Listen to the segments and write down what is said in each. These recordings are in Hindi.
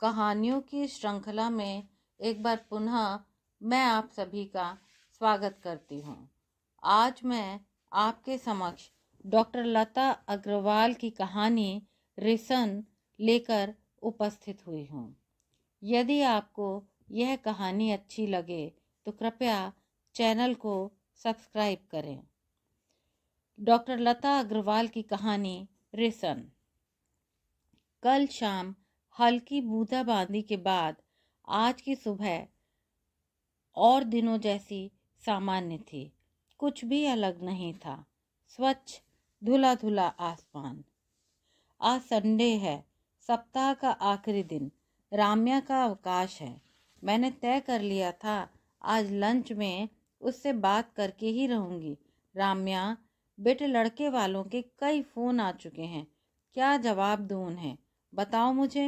कहानियों की श्रृंखला में एक बार पुनः मैं आप सभी का स्वागत करती हूँ आज मैं आपके समक्ष डॉक्टर लता अग्रवाल की कहानी रिसन लेकर उपस्थित हुई हूँ यदि आपको यह कहानी अच्छी लगे तो कृपया चैनल को सब्सक्राइब करें डॉक्टर लता अग्रवाल की कहानी रिसन कल शाम हल्की बूंदाबांदी के बाद आज की सुबह और दिनों जैसी सामान्य थी कुछ भी अलग नहीं था स्वच्छ धुला धुला आसमान आज संडे है सप्ताह का आखिरी दिन राम्या का अवकाश है मैंने तय कर लिया था आज लंच में उससे बात करके ही रहूँगी राम्या बेटे लड़के वालों के कई फ़ोन आ चुके हैं क्या जवाब दूँ उन्हें बताओ मुझे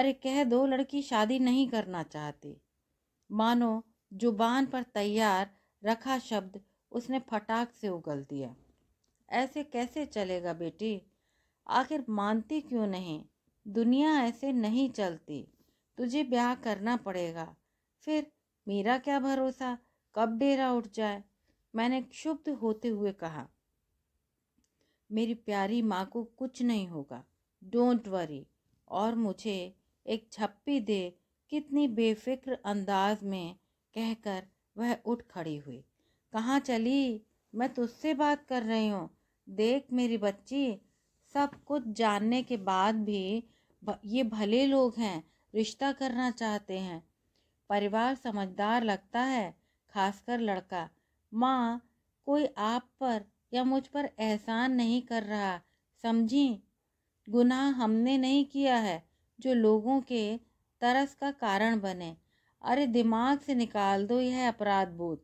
अरे कह दो लड़की शादी नहीं करना चाहती मानो जुबान पर तैयार रखा शब्द उसने फटाक से उगल दिया ऐसे कैसे चलेगा बेटी आखिर मानती क्यों नहीं दुनिया ऐसे नहीं चलती तुझे ब्याह करना पड़ेगा फिर मेरा क्या भरोसा कब डेरा उठ जाए मैंने क्षुब्ध होते हुए कहा मेरी प्यारी माँ को कुछ नहीं होगा डोंट वरी और मुझे एक छप्पी दे कितनी बेफिक्र अंदाज में कहकर वह उठ खड़ी हुई कहाँ चली मैं तुझसे बात कर रही हूँ देख मेरी बच्ची सब कुछ जानने के बाद भी ये भले लोग हैं रिश्ता करना चाहते हैं परिवार समझदार लगता है खासकर लड़का माँ कोई आप पर या मुझ पर एहसान नहीं कर रहा समझी गुनाह हमने नहीं किया है जो लोगों के तरस का कारण बने अरे दिमाग से निकाल दो यह अपराध बोध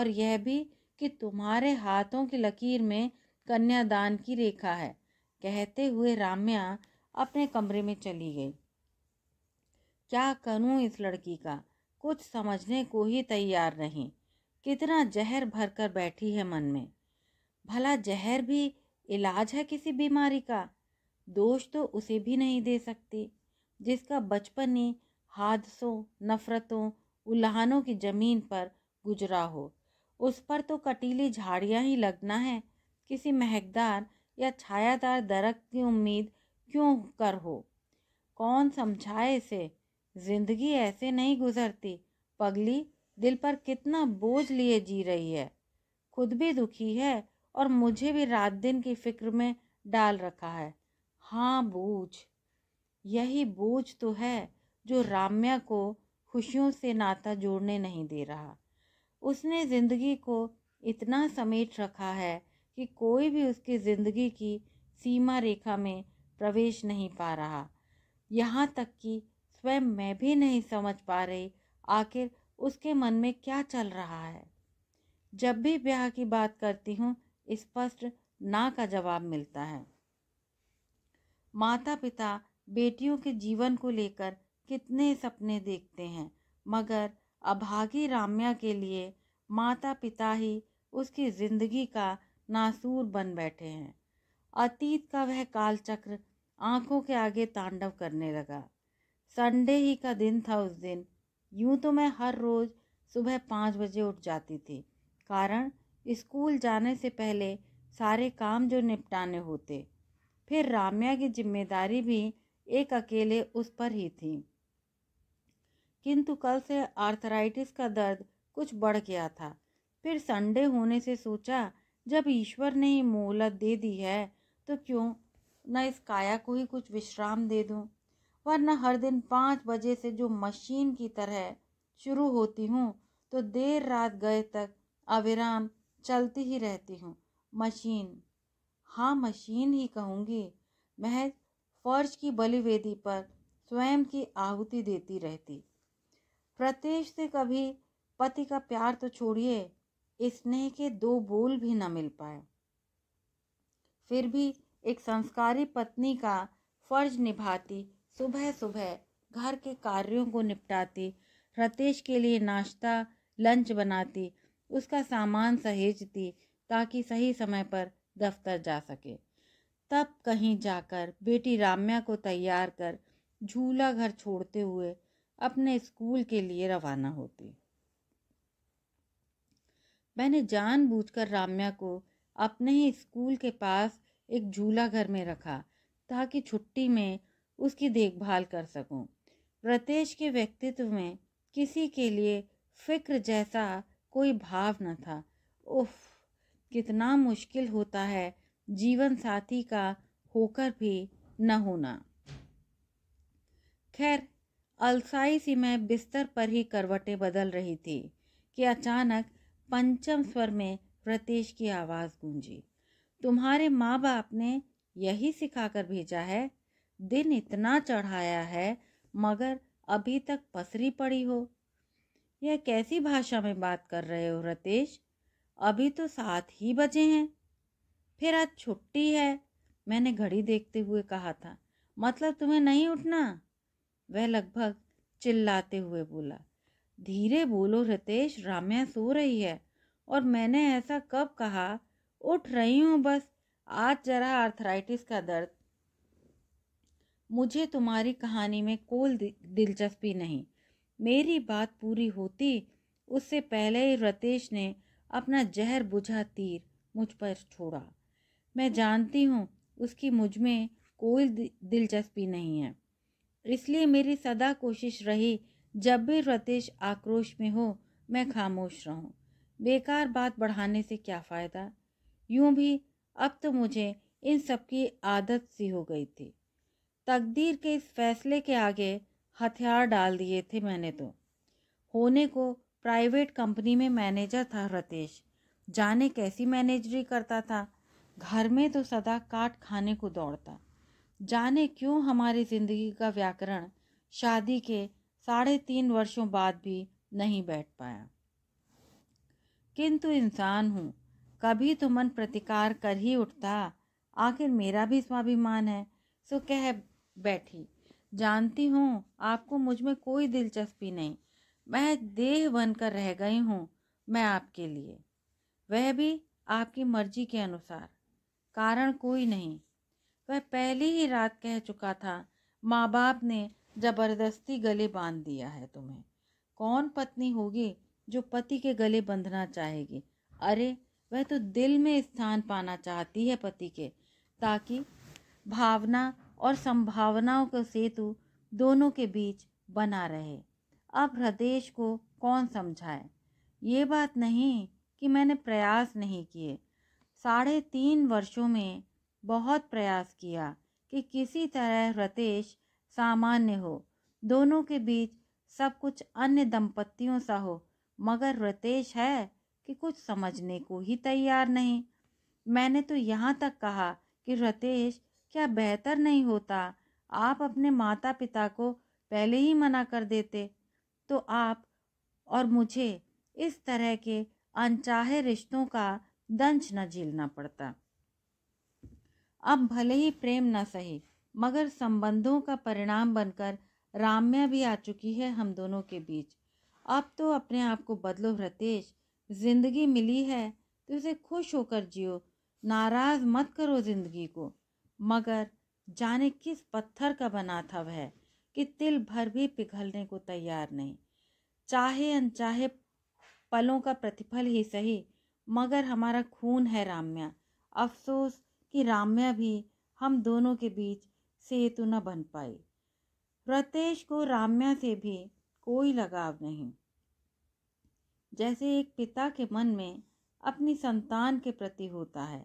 और यह भी कि तुम्हारे हाथों की लकीर में कन्यादान की रेखा है कहते हुए राम्या अपने कमरे में चली गई क्या करूं इस लड़की का कुछ समझने को ही तैयार नहीं कितना जहर भर कर बैठी है मन में भला जहर भी इलाज है किसी बीमारी का दोष तो उसे भी नहीं दे सकती जिसका बचपन ही हादसों नफ़रतों उल्हानों की ज़मीन पर गुजरा हो उस पर तो कटीली झाड़ियाँ ही लगना है किसी महकदार या छायादार दरख्त की उम्मीद क्यों कर हो कौन समझाए इसे जिंदगी ऐसे नहीं गुजरती पगली दिल पर कितना बोझ लिए जी रही है खुद भी दुखी है और मुझे भी रात दिन की फिक्र में डाल रखा है हाँ बूझ यही बोझ तो है जो राम्या को खुशियों से नाता जोड़ने नहीं दे रहा उसने ज़िंदगी को इतना समेट रखा है कि कोई भी उसकी ज़िंदगी की सीमा रेखा में प्रवेश नहीं पा रहा यहाँ तक कि स्वयं मैं भी नहीं समझ पा रही आखिर उसके मन में क्या चल रहा है जब भी ब्याह की बात करती हूँ स्पष्ट ना का जवाब मिलता है माता पिता बेटियों के जीवन को लेकर कितने सपने देखते हैं मगर अभागी राम्या के लिए माता पिता ही उसकी जिंदगी का नासूर बन बैठे हैं अतीत का वह कालचक्र आंखों के आगे तांडव करने लगा संडे ही का दिन था उस दिन यूं तो मैं हर रोज़ सुबह पाँच बजे उठ जाती थी कारण स्कूल जाने से पहले सारे काम जो निपटाने होते फिर राम्या की जिम्मेदारी भी एक अकेले उस पर ही थी किंतु कल से आर्थराइटिस का दर्द कुछ बढ़ गया था फिर संडे होने से सोचा जब ईश्वर ने ही मोहलत दे दी है तो क्यों न इस काया को ही कुछ विश्राम दे दूं वरना हर दिन पाँच बजे से जो मशीन की तरह शुरू होती हूँ तो देर रात गए तक अविराम चलती ही रहती हूँ मशीन हाँ मशीन ही कहूँगी महज फर्ज की बलिवेदी पर स्वयं की आहुति देती रहती प्रत्येक से कभी पति का प्यार तो छोड़िए स्नेह के दो बोल भी न मिल पाए फिर भी एक संस्कारी पत्नी का फर्ज निभाती सुबह सुबह घर के कार्यों को निपटाती रतेश के लिए नाश्ता लंच बनाती उसका सामान सहेजती ताकि सही समय पर दफ्तर जा सके तब कहीं जाकर बेटी राम्या को तैयार कर झूला घर छोड़ते हुए अपने स्कूल के लिए रवाना होती मैंने जानबूझकर राम्या को अपने ही स्कूल के पास एक झूला घर में रखा ताकि छुट्टी में उसकी देखभाल कर सकूं। प्रतेश के व्यक्तित्व में किसी के लिए फिक्र जैसा कोई भाव न था उफ कितना मुश्किल होता है जीवन साथी का होकर भी न होना खैर अलसाई सी मैं बिस्तर पर ही करवटें बदल रही थी कि अचानक पंचम स्वर में प्रतेश की आवाज़ गूंजी तुम्हारे माँ बाप ने यही सिखाकर भेजा है दिन इतना चढ़ाया है मगर अभी तक पसरी पड़ी हो यह कैसी भाषा में बात कर रहे हो रतेश अभी तो सात ही बजे हैं फिर आज छुट्टी है मैंने घड़ी देखते हुए कहा था मतलब तुम्हें नहीं उठना वह लगभग चिल्लाते हुए बोला धीरे बोलो रितेश राम्या सो रही है और मैंने ऐसा कब कहा उठ रही हूँ बस आज जरा आर्थराइटिस का दर्द मुझे तुम्हारी कहानी में कोई दिलचस्पी नहीं मेरी बात पूरी होती उससे पहले ही रतेश ने अपना जहर बुझा तीर मुझ पर छोड़ा मैं जानती हूँ उसकी मुझ में कोई दिलचस्पी नहीं है इसलिए मेरी सदा कोशिश रही जब भी रतीश आक्रोश में हो मैं खामोश रहूं बेकार बात बढ़ाने से क्या फ़ायदा यूं भी अब तो मुझे इन सब की आदत सी हो गई थी तकदीर के इस फैसले के आगे हथियार डाल दिए थे मैंने तो होने को प्राइवेट कंपनी में मैनेजर था रतेश जाने कैसी मैनेजरी करता था घर में तो सदा काट खाने को दौड़ता जाने क्यों हमारी जिंदगी का व्याकरण शादी के साढ़े तीन वर्षों बाद भी नहीं बैठ पाया किंतु इंसान हूँ कभी तो मन प्रतिकार कर ही उठता आखिर मेरा भी स्वाभिमान है सो कह बैठी जानती हूँ आपको मुझ में कोई दिलचस्पी नहीं मैं देह बनकर रह गई हूँ मैं आपके लिए वह भी आपकी मर्जी के अनुसार कारण कोई नहीं वह पहली ही रात कह चुका था माँ बाप ने जबरदस्ती गले बांध दिया है तुम्हें कौन पत्नी होगी जो पति के गले बंधना चाहेगी अरे वह तो दिल में स्थान पाना चाहती है पति के ताकि भावना और संभावनाओं का सेतु दोनों के बीच बना रहे अब हृदय को कौन समझाए ये बात नहीं कि मैंने प्रयास नहीं किए साढ़े तीन वर्षों में बहुत प्रयास किया कि किसी तरह रतेश सामान्य हो दोनों के बीच सब कुछ अन्य दंपत्तियों सा हो मगर रतेश है कि कुछ समझने को ही तैयार नहीं मैंने तो यहाँ तक कहा कि रतेश क्या बेहतर नहीं होता आप अपने माता पिता को पहले ही मना कर देते तो आप और मुझे इस तरह के अनचाहे रिश्तों का दंश न झेलना पड़ता अब भले ही प्रेम न सही मगर संबंधों का परिणाम बनकर राम्या भी आ चुकी है हम दोनों के बीच अब तो अपने आप को बदलो रतेश जिंदगी मिली है तो इसे खुश होकर जियो नाराज मत करो जिंदगी को मगर जाने किस पत्थर का बना था वह कि तिल भर भी पिघलने को तैयार नहीं चाहे अनचाहे पलों का प्रतिफल ही सही मगर हमारा खून है राम्या अफसोस कि राम्या भी हम दोनों के बीच सेतु न बन पाई प्रतेश को राम्या से भी कोई लगाव नहीं जैसे एक पिता के मन में अपनी संतान के प्रति होता है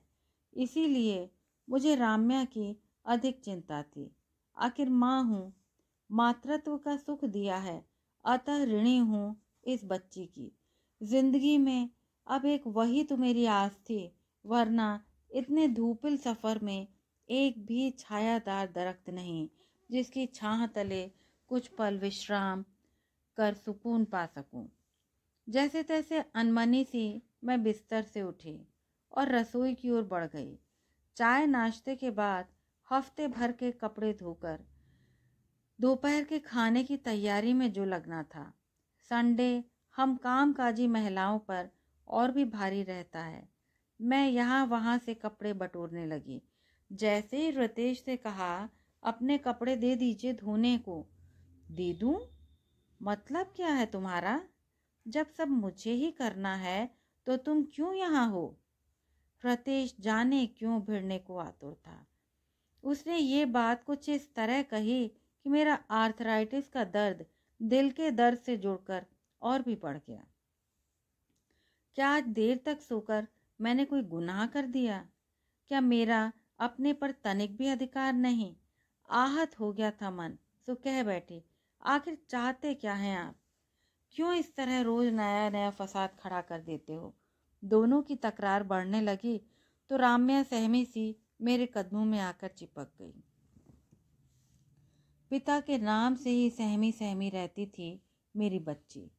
इसीलिए मुझे राम्या की अधिक चिंता थी आखिर माँ हूँ मातृत्व का सुख दिया है अतः ऋणी हूँ इस बच्ची की जिंदगी में अब एक वही तो मेरी आस थी वरना इतने धूपिल सफ़र में एक भी छायादार दरख्त नहीं जिसकी छाह तले कुछ पल विश्राम कर सुकून पा सकूं। जैसे तैसे अनमनी सी मैं बिस्तर से उठी और रसोई की ओर बढ़ गई चाय नाश्ते के बाद हफ्ते भर के कपड़े धोकर दोपहर के खाने की तैयारी में जो लगना था संडे हम कामकाजी महिलाओं पर और भी भारी रहता है मैं यहाँ वहाँ से कपड़े बटोरने लगी जैसे ही रितेश से कहा अपने कपड़े दे दीजिए धोने को दे दूँ मतलब क्या है तुम्हारा जब सब मुझे ही करना है तो तुम क्यों यहाँ हो प्रतेश जाने क्यों भिड़ने को आतुर था उसने ये बात कुछ इस तरह कही कि मेरा आर्थराइटिस का दर्द दिल के दर्द से जुड़कर और भी बढ़ गया क्या आज देर तक सोकर मैंने कोई गुनाह कर दिया क्या मेरा अपने पर तनिक भी अधिकार नहीं आहत हो गया था मन सो कह बैठे आखिर चाहते क्या हैं आप क्यों इस तरह रोज नया नया फसाद खड़ा कर देते हो दोनों की तकरार बढ़ने लगी तो राम्या सहमी सी मेरे कदमों में आकर चिपक गई पिता के नाम से ही सहमी सहमी रहती थी मेरी बच्ची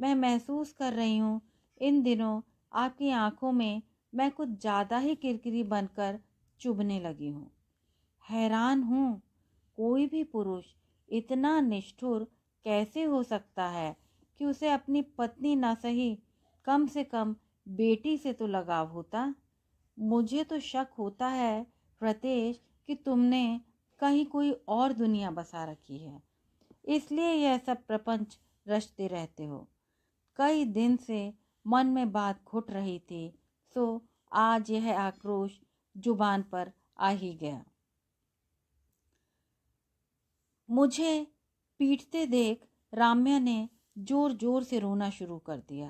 मैं महसूस कर रही हूँ इन दिनों आपकी आंखों में मैं कुछ ज़्यादा ही किरकिरी बनकर चुभने लगी हूँ हैरान हूँ कोई भी पुरुष इतना निष्ठुर कैसे हो सकता है कि उसे अपनी पत्नी ना सही कम से कम बेटी से तो लगाव होता मुझे तो शक होता है प्रतेश कि तुमने कहीं कोई और दुनिया बसा रखी है इसलिए यह सब प्रपंच रचते रहते हो कई दिन से मन में बात घुट रही थी सो तो आज यह आक्रोश जुबान पर आ ही गया मुझे पीटते देख राम्या ने जोर जोर से रोना शुरू कर दिया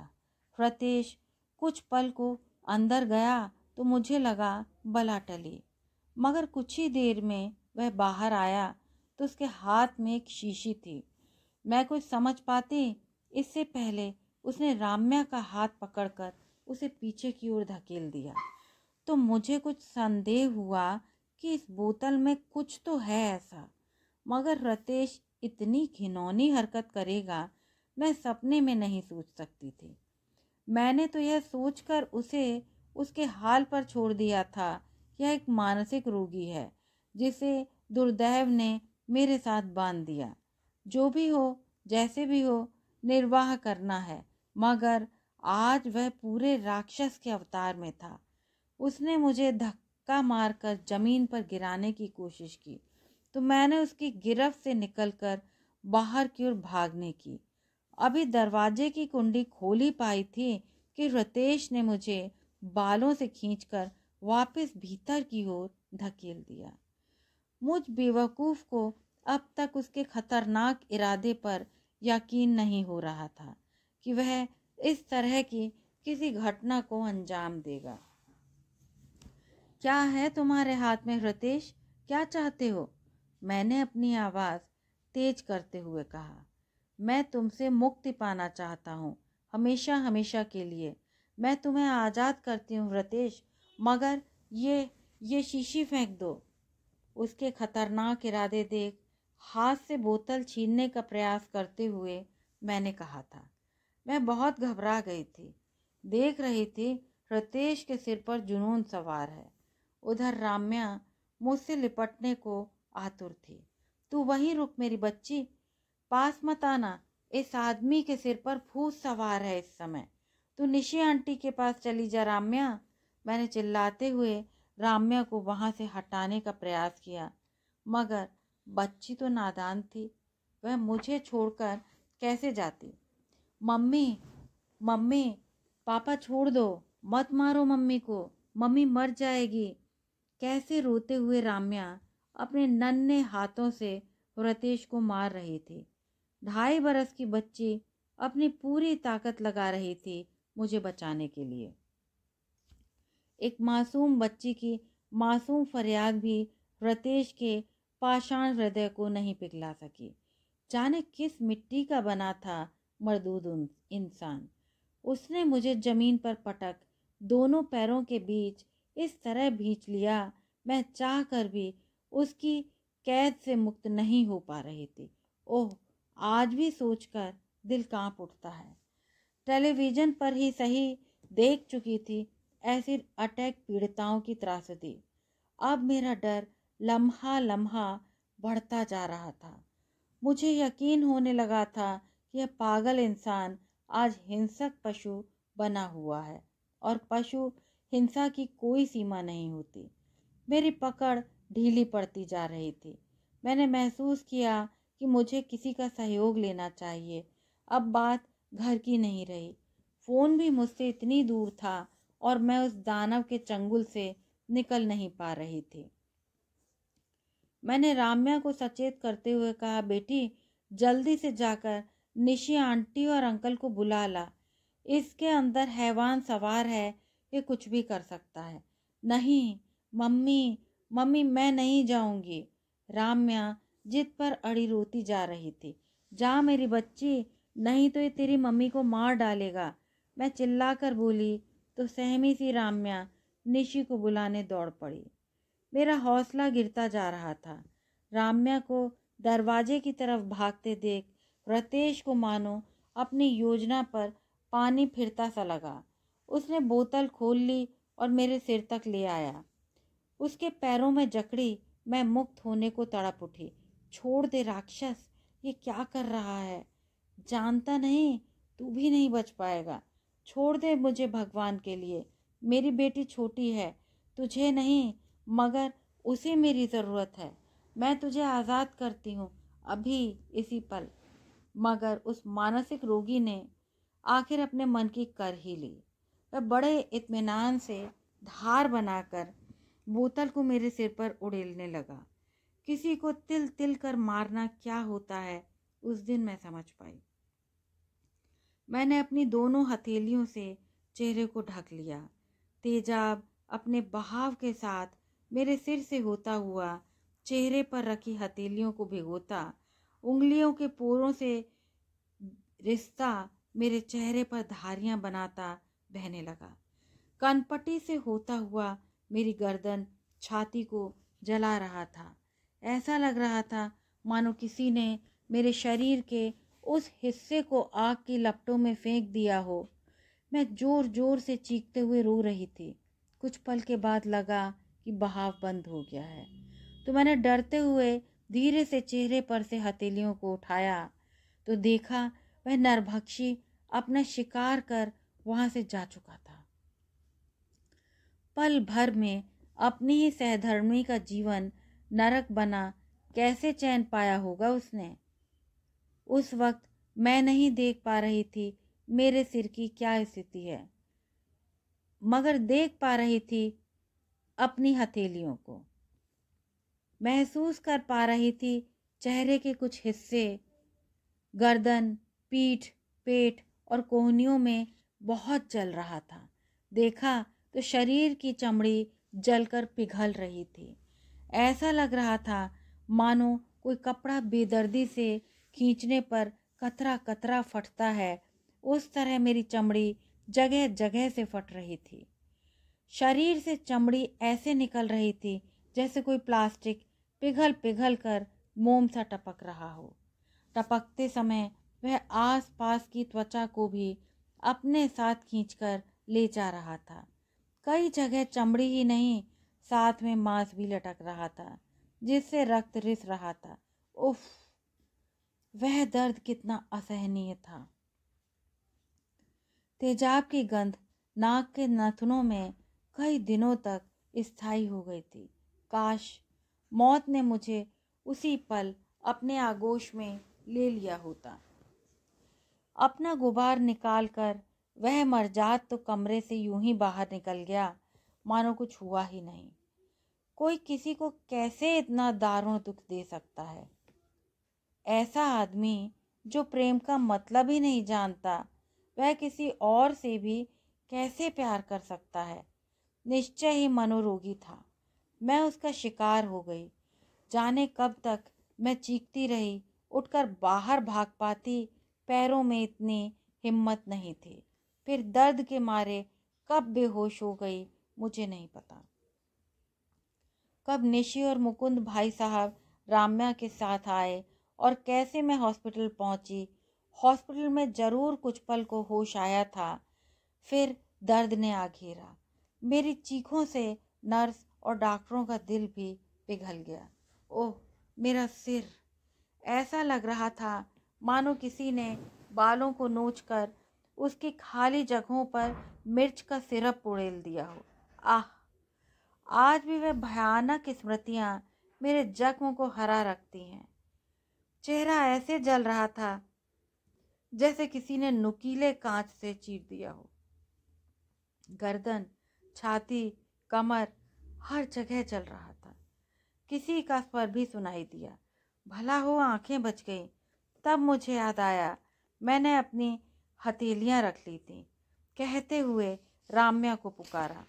प्रतेश कुछ पल को अंदर गया तो मुझे लगा बला टली मगर कुछ ही देर में वह बाहर आया तो उसके हाथ में एक शीशी थी मैं कुछ समझ पाती इससे पहले उसने राम्या का हाथ पकड़कर उसे पीछे की ओर धकेल दिया तो मुझे कुछ संदेह हुआ कि इस बोतल में कुछ तो है ऐसा मगर रतेश इतनी घिनौनी हरकत करेगा मैं सपने में नहीं सोच सकती थी मैंने तो यह सोचकर उसे उसके हाल पर छोड़ दिया था यह एक मानसिक रोगी है जिसे दुर्दैव ने मेरे साथ बांध दिया जो भी हो जैसे भी हो निर्वाह करना है मगर आज वह पूरे राक्षस के अवतार में था उसने मुझे धक्का मारकर जमीन पर गिराने की कोशिश की तो मैंने उसकी गिरफ्त से निकलकर बाहर की ओर भागने की अभी दरवाजे की कुंडी खोली पाई थी कि रतेश ने मुझे बालों से खींचकर वापस भीतर की ओर धकेल दिया मुझ बेवकूफ़ को अब तक उसके खतरनाक इरादे पर यकीन नहीं हो रहा था कि वह इस तरह की किसी घटना को अंजाम देगा क्या है तुम्हारे हाथ में हृतेश क्या चाहते हो मैंने अपनी आवाज़ तेज करते हुए कहा मैं तुमसे मुक्ति पाना चाहता हूँ हमेशा हमेशा के लिए मैं तुम्हें आज़ाद करती हूँ हृतेश मगर ये ये शीशी फेंक दो उसके खतरनाक इरादे देख हाथ से बोतल छीनने का प्रयास करते हुए मैंने कहा था मैं बहुत घबरा गई थी देख रही थी रतेश के सिर पर जुनून सवार है उधर राम्या मुझसे लिपटने को आतुर थी तू वहीं रुक मेरी बच्ची पास मत आना इस आदमी के सिर पर फूस सवार है इस समय तू निशी आंटी के पास चली जा राम्या मैंने चिल्लाते हुए राम्या को वहाँ से हटाने का प्रयास किया मगर बच्ची तो नादान थी वह मुझे छोड़कर कैसे जाती मम्मी मम्मी पापा छोड़ दो मत मारो मम्मी को मम्मी मर जाएगी कैसे रोते हुए राम्या अपने नन्हे हाथों से रतेश को मार रही थी ढाई बरस की बच्ची अपनी पूरी ताकत लगा रही थी मुझे बचाने के लिए एक मासूम बच्ची की मासूम फरियाद भी रतेश के पाषाण हृदय को नहीं पिघला सकी जाने किस मिट्टी का बना था मरदूद इंसान उसने मुझे जमीन पर पटक दोनों पैरों के बीच इस तरह भींच लिया मैं चाह कर भी उसकी कैद से मुक्त नहीं हो पा रही थी ओह आज भी सोचकर दिल कांप उठता है टेलीविज़न पर ही सही देख चुकी थी ऐसी अटैक पीड़िताओं की त्रासदी अब मेरा डर लम्हा लम्हा बढ़ता जा रहा था मुझे यकीन होने लगा था कि यह पागल इंसान आज हिंसक पशु बना हुआ है और पशु हिंसा की कोई सीमा नहीं होती मेरी पकड़ ढीली पड़ती जा रही थी मैंने महसूस किया कि मुझे किसी का सहयोग लेना चाहिए अब बात घर की नहीं रही फ़ोन भी मुझसे इतनी दूर था और मैं उस दानव के चंगुल से निकल नहीं पा रही थी मैंने राम्या को सचेत करते हुए कहा बेटी जल्दी से जाकर निशी आंटी और अंकल को बुला ला इसके अंदर हैवान सवार है ये कुछ भी कर सकता है नहीं मम्मी मम्मी मैं नहीं जाऊंगी राम्या जिद पर अड़ी रोती जा रही थी जा मेरी बच्ची नहीं तो ये तेरी मम्मी को मार डालेगा मैं चिल्ला कर बोली तो सहमी सी राम्या निशी को बुलाने दौड़ पड़ी मेरा हौसला गिरता जा रहा था राम्या को दरवाजे की तरफ भागते देख रतेश को मानो अपनी योजना पर पानी फिरता सा लगा उसने बोतल खोल ली और मेरे सिर तक ले आया उसके पैरों में जकड़ी मैं मुक्त होने को तड़प उठी छोड़ दे राक्षस ये क्या कर रहा है जानता नहीं तू भी नहीं बच पाएगा छोड़ दे मुझे भगवान के लिए मेरी बेटी छोटी है तुझे नहीं मगर उसे मेरी ज़रूरत है मैं तुझे आज़ाद करती हूँ अभी इसी पल मगर उस मानसिक रोगी ने आखिर अपने मन की कर ही ली वह बड़े इत्मीनान से धार बनाकर बोतल को मेरे सिर पर उड़ेलने लगा किसी को तिल तिल कर मारना क्या होता है उस दिन मैं समझ पाई मैंने अपनी दोनों हथेलियों से चेहरे को ढक लिया तेजाब अपने बहाव के साथ मेरे सिर से होता हुआ चेहरे पर रखी हथेलियों को भिगोता उंगलियों के पोरों से रिश्ता मेरे चेहरे पर धारियां बनाता बहने लगा कनपटी से होता हुआ मेरी गर्दन छाती को जला रहा था ऐसा लग रहा था मानो किसी ने मेरे शरीर के उस हिस्से को आग की लपटों में फेंक दिया हो मैं ज़ोर ज़ोर से चीखते हुए रो रही थी कुछ पल के बाद लगा कि बहाव बंद हो गया है तो मैंने डरते हुए धीरे से चेहरे पर से हथेलियों को उठाया तो देखा वह नरभक्षी अपना शिकार कर वहां से जा चुका था पल भर में अपनी ही सहधर्मी का जीवन नरक बना कैसे चैन पाया होगा उसने उस वक्त मैं नहीं देख पा रही थी मेरे सिर की क्या स्थिति है मगर देख पा रही थी अपनी हथेलियों को महसूस कर पा रही थी चेहरे के कुछ हिस्से गर्दन पीठ पेट और कोहनियों में बहुत जल रहा था देखा तो शरीर की चमड़ी जलकर पिघल रही थी ऐसा लग रहा था मानो कोई कपड़ा बेदर्दी से खींचने पर कतरा कतरा फटता है उस तरह मेरी चमड़ी जगह जगह से फट रही थी शरीर से चमड़ी ऐसे निकल रही थी जैसे कोई प्लास्टिक पिघल पिघल कर मोम सा टपक रहा हो टपकते समय वह आस पास की त्वचा को भी अपने साथ खींचकर ले जा रहा था कई जगह चमड़ी ही नहीं साथ में मांस भी लटक रहा था जिससे रक्त रिस रहा था उफ वह दर्द कितना असहनीय था तेजाब की गंध नाक के नथनों में कई दिनों तक स्थायी हो गई थी काश मौत ने मुझे उसी पल अपने आगोश में ले लिया होता अपना गुबार निकाल कर वह मरजात तो कमरे से यूं ही बाहर निकल गया मानो कुछ हुआ ही नहीं कोई किसी को कैसे इतना दारुण दुख दे सकता है ऐसा आदमी जो प्रेम का मतलब ही नहीं जानता वह किसी और से भी कैसे प्यार कर सकता है निश्चय ही मनोरोगी था मैं उसका शिकार हो गई जाने कब तक मैं चीखती रही उठकर बाहर भाग पाती पैरों में इतनी हिम्मत नहीं थी फिर दर्द के मारे कब बेहोश हो गई मुझे नहीं पता कब निशी और मुकुंद भाई साहब राम्या के साथ आए और कैसे मैं हॉस्पिटल पहुंची हॉस्पिटल में ज़रूर कुछ पल को होश आया था फिर दर्द ने आ घेरा मेरी चीखों से नर्स और डॉक्टरों का दिल भी पिघल गया ओह मेरा सिर ऐसा लग रहा था मानो किसी ने बालों को नोच कर उसकी खाली जगहों पर मिर्च का सिरप उड़ेल दिया हो आह आज भी वह भयानक स्मृतियाँ मेरे जख्म को हरा रखती हैं चेहरा ऐसे जल रहा था जैसे किसी ने नुकीले कांच से चीर दिया हो गर्दन छाती कमर हर जगह चल रहा था किसी का स्वर भी सुनाई दिया भला हो आंखें बच गई तब मुझे याद आया मैंने अपनी हथेलियाँ रख ली थी कहते हुए राम्या को पुकारा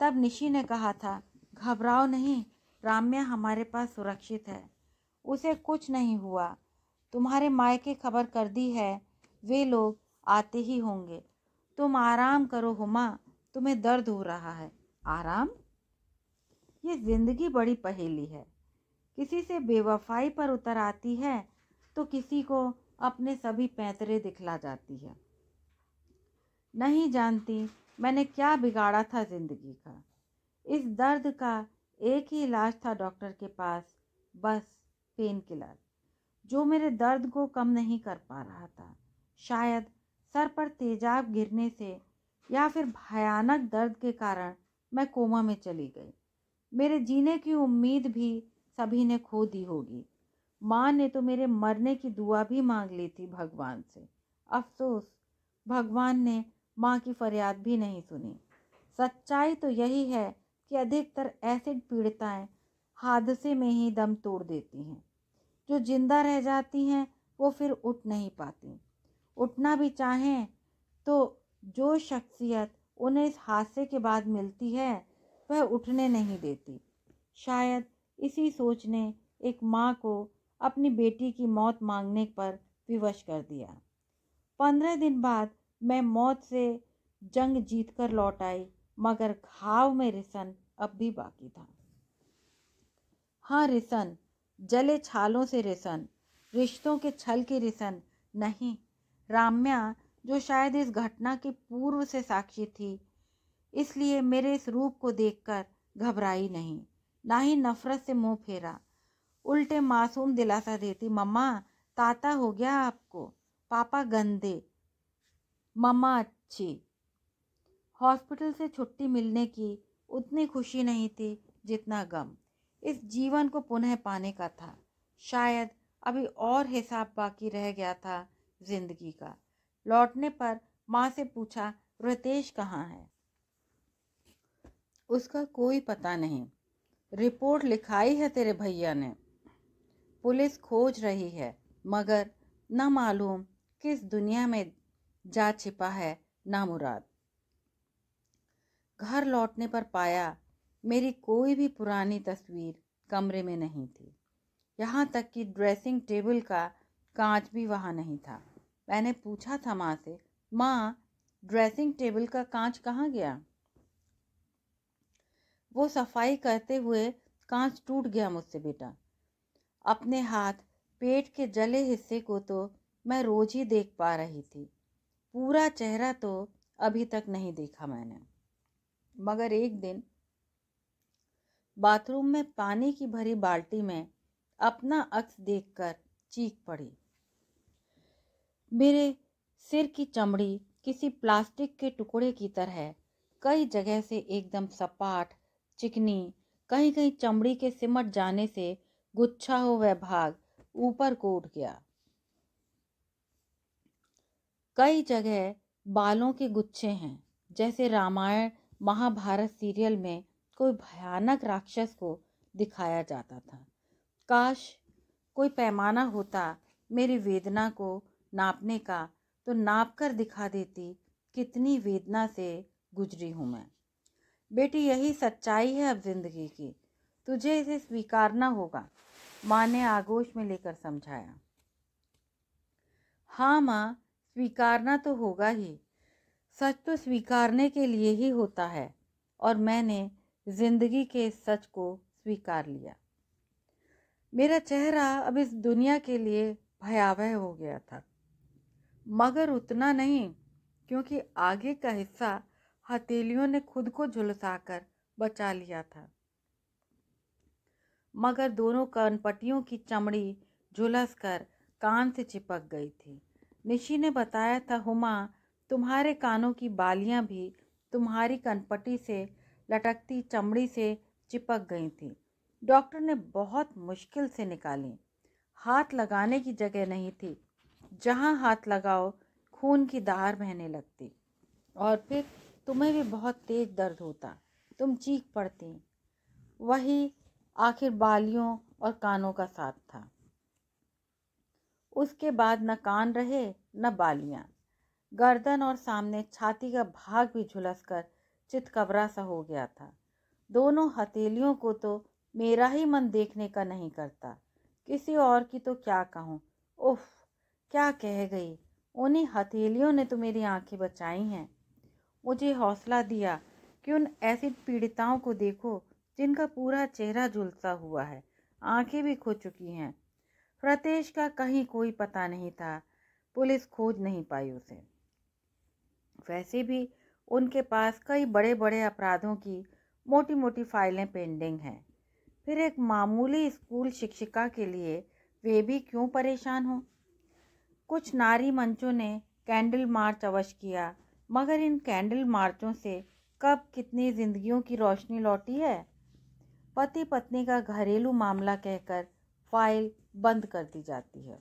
तब निशी ने कहा था घबराओ नहीं राम्या हमारे पास सुरक्षित है उसे कुछ नहीं हुआ तुम्हारे मायके खबर कर दी है वे लोग आते ही होंगे तुम आराम करो हुमा तुम्हें दर्द हो रहा है आराम ये जिंदगी बड़ी पहेली है किसी से बेवफाई पर उतर आती है तो किसी को अपने सभी पैतरे दिखला जाती है नहीं जानती मैंने क्या बिगाड़ा था ज़िंदगी का इस दर्द का एक ही इलाज था डॉक्टर के पास बस पेन किलर जो मेरे दर्द को कम नहीं कर पा रहा था शायद सर पर तेजाब गिरने से या फिर भयानक दर्द के कारण मैं कोमा में चली गई मेरे जीने की उम्मीद भी सभी ने खो दी होगी माँ ने तो मेरे मरने की दुआ भी मांग ली थी भगवान से अफसोस भगवान ने माँ की फरियाद भी नहीं सुनी सच्चाई तो यही है कि अधिकतर एसिड पीड़िताएं हादसे में ही दम तोड़ देती हैं जो जिंदा रह जाती हैं वो फिर उठ नहीं पाती उठना भी चाहें तो जो शख्सियत उन्हें इस हादसे के बाद मिलती है वह उठने नहीं देती शायद इसी सोच ने एक माँ को अपनी बेटी की मौत मांगने पर विवश कर दिया पंद्रह दिन बाद मैं मौत से जंग जीत कर लौट आई मगर घाव में रिसन अब भी बाकी था हाँ रिसन जले छालों से रिसन रिश्तों के छल की रिसन नहीं राम्या जो शायद इस घटना के पूर्व से साक्षी थी इसलिए मेरे इस रूप को देखकर घबराई नहीं ना ही नफरत से मुंह फेरा उल्टे मासूम दिलासा देती मम्मा ताता हो गया आपको पापा गंदे मम्मा अच्छी हॉस्पिटल से छुट्टी मिलने की उतनी खुशी नहीं थी जितना गम इस जीवन को पुनः पाने का था शायद अभी और हिसाब बाकी रह गया था जिंदगी का लौटने पर माँ से पूछा रितेश कहाँ है उसका कोई पता नहीं रिपोर्ट लिखाई है तेरे भैया ने पुलिस खोज रही है मगर न मालूम किस दुनिया में जा छिपा है ना मुराद घर लौटने पर पाया मेरी कोई भी पुरानी तस्वीर कमरे में नहीं थी यहाँ तक कि ड्रेसिंग टेबल का कांच भी वहाँ नहीं था मैंने पूछा था माँ से माँ ड्रेसिंग टेबल का कांच कहाँ गया वो सफाई करते हुए कांच टूट गया मुझसे बेटा अपने हाथ पेट के जले हिस्से को तो मैं रोज ही देख पा रही थी पूरा चेहरा तो अभी तक नहीं देखा मैंने मगर एक दिन बाथरूम में पानी की भरी बाल्टी में अपना अक्स देखकर चीख पड़ी मेरे सिर की चमड़ी किसी प्लास्टिक के टुकड़े की तरह कई जगह से एकदम सपाट चिकनी कहीं कहीं चमड़ी के सिमट जाने से गुच्छा हो वह भाग ऊपर को उठ गया कई जगह बालों के गुच्छे हैं जैसे रामायण महाभारत सीरियल में कोई भयानक राक्षस को दिखाया जाता था काश कोई पैमाना होता मेरी वेदना को नापने का तो नाप कर दिखा देती कितनी वेदना से गुजरी हूँ मैं बेटी यही सच्चाई है अब जिंदगी की तुझे इसे स्वीकारना होगा माँ ने आगोश में लेकर समझाया हाँ माँ स्वीकारना तो होगा ही सच तो स्वीकारने के लिए ही होता है और मैंने जिंदगी के इस सच को स्वीकार लिया मेरा चेहरा अब इस दुनिया के लिए भयावह हो गया था मगर उतना नहीं क्योंकि आगे का हिस्सा हथेलियों ने खुद को झुलसाकर बचा लिया था मगर दोनों कनपटियों की चमड़ी झुलस कर कान से चिपक गई थी निशी ने बताया था हुमा तुम्हारे कानों की बालियां भी तुम्हारी कनपटी से लटकती चमड़ी से चिपक गई थी डॉक्टर ने बहुत मुश्किल से निकाली हाथ लगाने की जगह नहीं थी जहाँ हाथ लगाओ खून की धार बहने लगती और फिर तुम्हें भी बहुत तेज दर्द होता तुम चीख पड़ती वही आखिर बालियों और कानों का साथ था उसके बाद न कान रहे न बालियाँ गर्दन और सामने छाती का भाग भी झुलस कर चितकबरा सा हो गया था दोनों हथेलियों को तो मेरा ही मन देखने का नहीं करता किसी और की तो क्या कहूँ उफ़ क्या कह गई उन्हीं हथेलियों ने तो मेरी आंखें बचाई हैं मुझे हौसला दिया कि उन ऐसी पीड़िताओं को देखो जिनका पूरा चेहरा झुलसा हुआ है आंखें भी खो चुकी हैं प्रतेश का कहीं कोई पता नहीं था पुलिस खोज नहीं पाई उसे वैसे भी उनके पास कई बड़े बड़े अपराधों की मोटी मोटी फाइलें पेंडिंग हैं फिर एक मामूली स्कूल शिक्षिका के लिए वे भी क्यों परेशान हों कुछ नारी मंचों ने कैंडल मार्च अवश्य किया मगर इन कैंडल मार्चों से कब कितनी जिंदगियों की रोशनी लौटी है पति पत्नी का घरेलू मामला कहकर फाइल बंद कर दी जाती है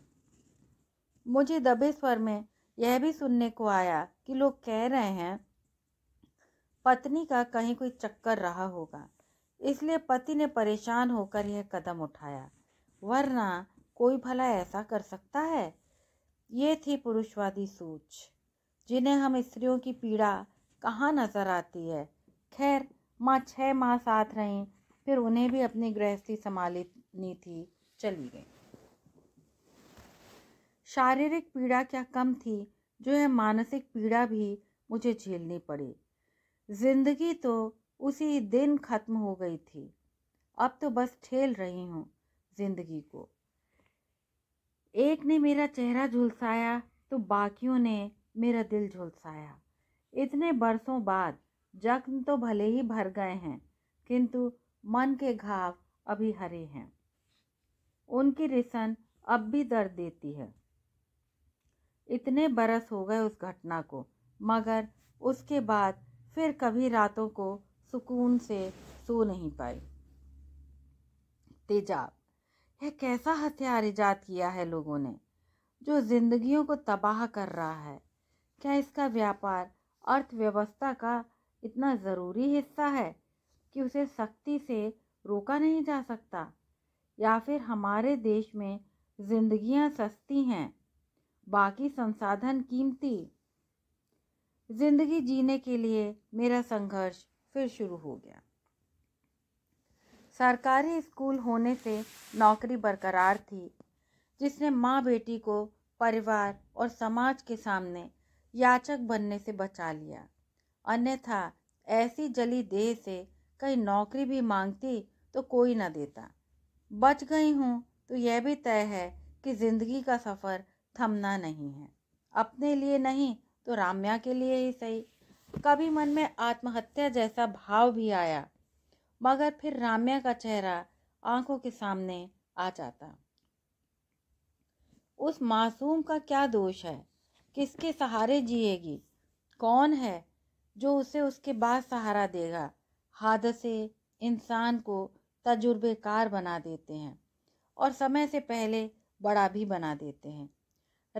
मुझे दबे स्वर में यह भी सुनने को आया कि लोग कह रहे हैं पत्नी का कहीं कोई चक्कर रहा होगा इसलिए पति ने परेशान होकर यह कदम उठाया वरना कोई भला ऐसा कर सकता है ये थी पुरुषवादी सोच जिन्हें हम स्त्रियों की पीड़ा कहाँ नज़र आती है खैर माँ छः माह साथ रहीं फिर उन्हें भी अपनी गृहस्थी संभालनी थी चली गई शारीरिक पीड़ा क्या कम थी जो है मानसिक पीड़ा भी मुझे झेलनी पड़ी जिंदगी तो उसी दिन ख़त्म हो गई थी अब तो बस ठेल रही हूँ जिंदगी को एक ने मेरा चेहरा झुलसाया तो बाकियों ने मेरा दिल झुलसाया इतने बरसों बाद जख्म तो भले ही भर गए हैं किंतु मन के घाव अभी हरे हैं उनकी रिसन अब भी दर्द देती है इतने बरस हो गए उस घटना को मगर उसके बाद फिर कभी रातों को सुकून से सो नहीं पाई तेजाब यह कैसा हथियार ईजाद किया है लोगों ने जो जिंदगियों को तबाह कर रहा है क्या इसका व्यापार अर्थव्यवस्था का इतना ज़रूरी हिस्सा है कि उसे सख्ती से रोका नहीं जा सकता या फिर हमारे देश में जिंदगियां सस्ती हैं बाकी संसाधन कीमती जिंदगी जीने के लिए मेरा संघर्ष फिर शुरू हो गया सरकारी स्कूल होने से नौकरी बरकरार थी जिसने माँ बेटी को परिवार और समाज के सामने याचक बनने से बचा लिया अन्यथा ऐसी जली देह से कहीं नौकरी भी मांगती तो कोई ना देता बच गई हूँ तो यह भी तय है कि जिंदगी का सफ़र थमना नहीं है अपने लिए नहीं तो राम्या के लिए ही सही कभी मन में आत्महत्या जैसा भाव भी आया मगर फिर राम्या का चेहरा आंखों के सामने आ जाता उस मासूम का क्या दोष है किसके सहारे जिएगी कौन है जो उसे उसके बाद सहारा देगा हादसे इंसान को तजुर्बेकार बना देते हैं और समय से पहले बड़ा भी बना देते हैं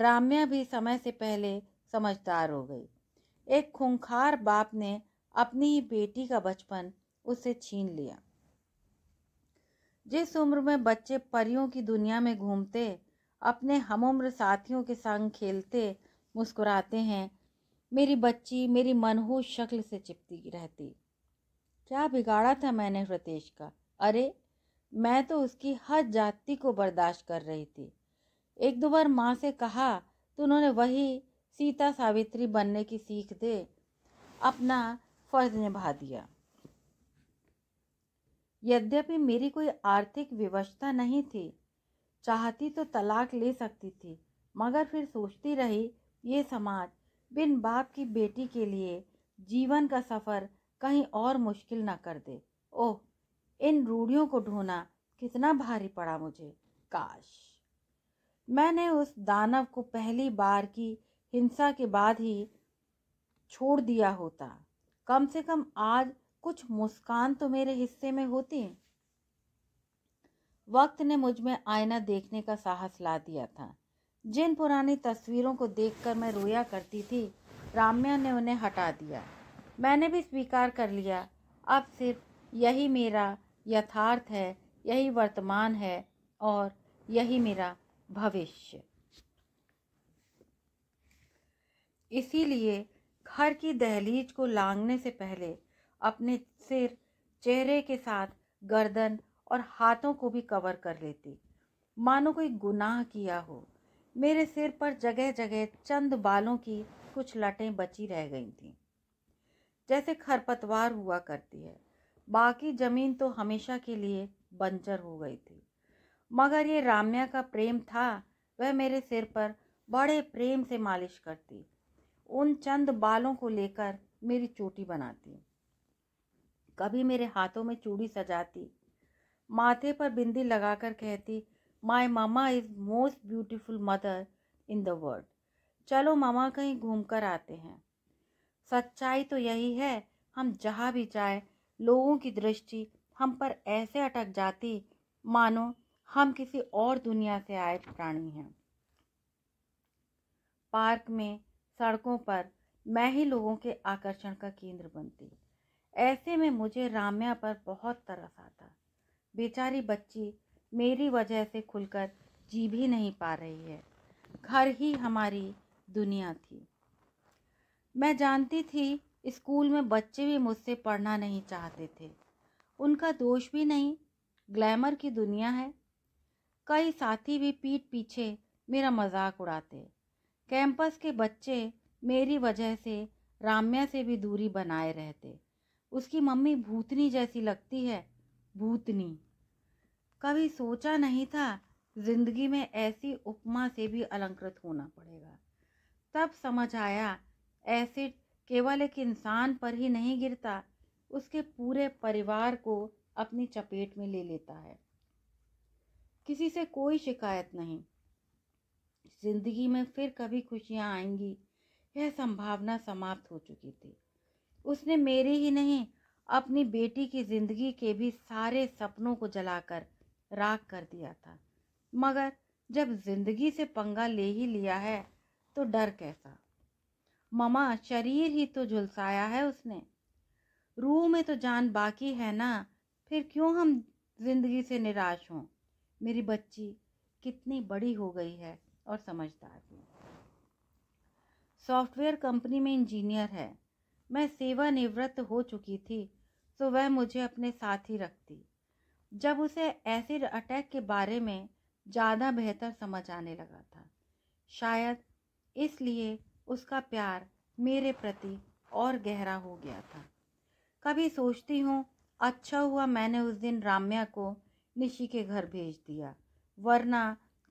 राम्या भी समय से पहले समझदार हो गई एक खूंखार बाप ने अपनी ही बेटी का बचपन उसे छीन लिया जिस उम्र में बच्चे परियों की दुनिया में घूमते अपने हमउम्र साथियों के संग खेलते मुस्कुराते हैं मेरी बच्ची मेरी मनहूस शक्ल से चिपती रहती क्या बिगाड़ा था मैंने रतेश का अरे मैं तो उसकी हर जाति को बर्दाश्त कर रही थी एक दो बार माँ से कहा तो उन्होंने वही सीता सावित्री बनने की सीख दे अपना फर्ज निभा दिया यद्यपि मेरी कोई आर्थिक व्यवस्था नहीं थी चाहती तो तलाक ले सकती थी मगर फिर सोचती रही ये समाज बिन बाप की बेटी के लिए जीवन का सफ़र कहीं और मुश्किल न कर दे ओह इन रूढ़ियों को ढोना कितना भारी पड़ा मुझे काश मैंने उस दानव को पहली बार की हिंसा के बाद ही छोड़ दिया होता कम से कम आज कुछ मुस्कान तो मेरे हिस्से में होती वक्त ने मुझ में आईना देखने का साहस ला दिया था जिन पुरानी तस्वीरों को देखकर मैं रोया करती थी राम्या ने उन्हें हटा दिया मैंने भी स्वीकार कर लिया अब सिर्फ यही मेरा यथार्थ है यही वर्तमान है और यही मेरा भविष्य इसीलिए घर की दहलीज को लांगने से पहले अपने सिर चेहरे के साथ गर्दन और हाथों को भी कवर कर लेती मानो कोई गुनाह किया हो मेरे सिर पर जगह जगह चंद बालों की कुछ लटें बची रह गई थीं जैसे खरपतवार हुआ करती है बाकी जमीन तो हमेशा के लिए बंजर हो गई थी मगर ये राम्या का प्रेम था वह मेरे सिर पर बड़े प्रेम से मालिश करती उन चंद बालों को लेकर मेरी चोटी बनाती कभी मेरे हाथों में चूड़ी सजाती माथे पर बिंदी लगाकर कहती my mama is most beautiful mother in the world चलो मामा कहीं घूम कर आते हैं सच्चाई तो यही है हम जहाँ भी जाए लोगों की दृष्टि हम पर ऐसे अटक जाती मानो हम किसी और दुनिया से आए प्राणी हैं पार्क में सड़कों पर मैं ही लोगों के आकर्षण का केंद्र बनती ऐसे में मुझे राम्या पर बहुत तरस आता बेचारी बच्ची मेरी वजह से खुलकर जी भी नहीं पा रही है घर ही हमारी दुनिया थी मैं जानती थी स्कूल में बच्चे भी मुझसे पढ़ना नहीं चाहते थे उनका दोष भी नहीं ग्लैमर की दुनिया है कई साथी भी पीठ पीछे मेरा मजाक उड़ाते कैंपस के बच्चे मेरी वजह से राम्या से भी दूरी बनाए रहते उसकी मम्मी भूतनी जैसी लगती है भूतनी कभी सोचा नहीं था जिंदगी में ऐसी उपमा से भी अलंकृत होना पड़ेगा तब समझ आया एसिड केवल एक इंसान पर ही नहीं गिरता उसके पूरे परिवार को अपनी चपेट में ले लेता है किसी से कोई शिकायत नहीं जिंदगी में फिर कभी खुशियाँ आएंगी यह संभावना समाप्त हो चुकी थी उसने मेरे ही नहीं अपनी बेटी की जिंदगी के भी सारे सपनों को जलाकर राख कर दिया था मगर जब जिंदगी से पंगा ले ही लिया है तो डर कैसा ममा शरीर ही तो झुलसाया है उसने रूह में तो जान बाकी है ना फिर क्यों हम जिंदगी से निराश हों मेरी बच्ची कितनी बड़ी हो गई है और समझदार भी सॉफ्टवेयर कंपनी में इंजीनियर है मैं सेवानिवृत्त हो चुकी थी तो वह मुझे अपने साथ ही रखती जब उसे एसिड अटैक के बारे में ज़्यादा बेहतर समझ आने लगा था शायद इसलिए उसका प्यार मेरे प्रति और गहरा हो गया था कभी सोचती हूँ अच्छा हुआ मैंने उस दिन राम्या को निशी के घर भेज दिया वरना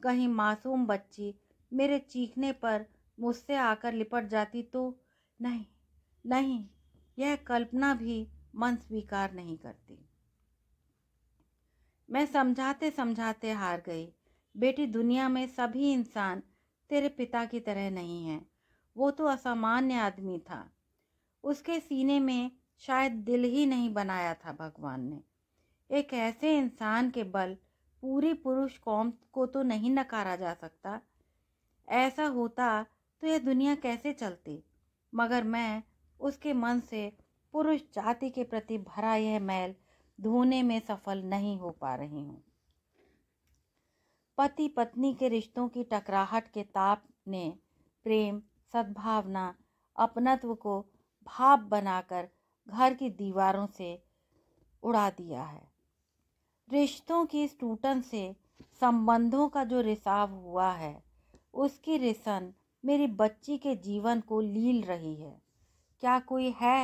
कहीं मासूम बच्ची मेरे चीखने पर मुझसे आकर लिपट जाती तो नहीं नहीं यह कल्पना भी मन स्वीकार नहीं करती मैं समझाते समझाते हार गई बेटी दुनिया में सभी इंसान तेरे पिता की तरह नहीं हैं वो तो असामान्य आदमी था उसके सीने में शायद दिल ही नहीं बनाया था भगवान ने एक ऐसे इंसान के बल पूरी पुरुष कौम को तो नहीं नकारा जा सकता ऐसा होता तो यह दुनिया कैसे चलती मगर मैं उसके मन से पुरुष जाति के प्रति भरा यह मैल धोने में सफल नहीं हो पा रही हूँ पति पत्नी के रिश्तों की टकराहट के ताप ने प्रेम सद्भावना अपनत्व को भाप बनाकर घर की दीवारों से उड़ा दिया है रिश्तों की इस टूटन से संबंधों का जो रिसाव हुआ है उसकी रिसन मेरी बच्ची के जीवन को लील रही है क्या कोई है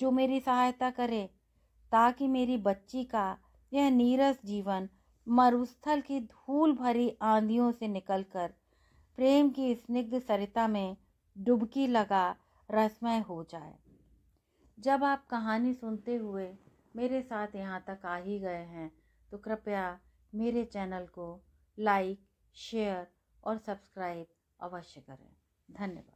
जो मेरी सहायता करे ताकि मेरी बच्ची का यह नीरस जीवन मरुस्थल की धूल भरी आंधियों से निकलकर प्रेम की स्निग्ध सरिता में डुबकी लगा रसमय हो जाए जब आप कहानी सुनते हुए मेरे साथ यहाँ तक आ ही गए हैं तो कृपया मेरे चैनल को लाइक शेयर और सब्सक्राइब अवश्य करें धन्यवाद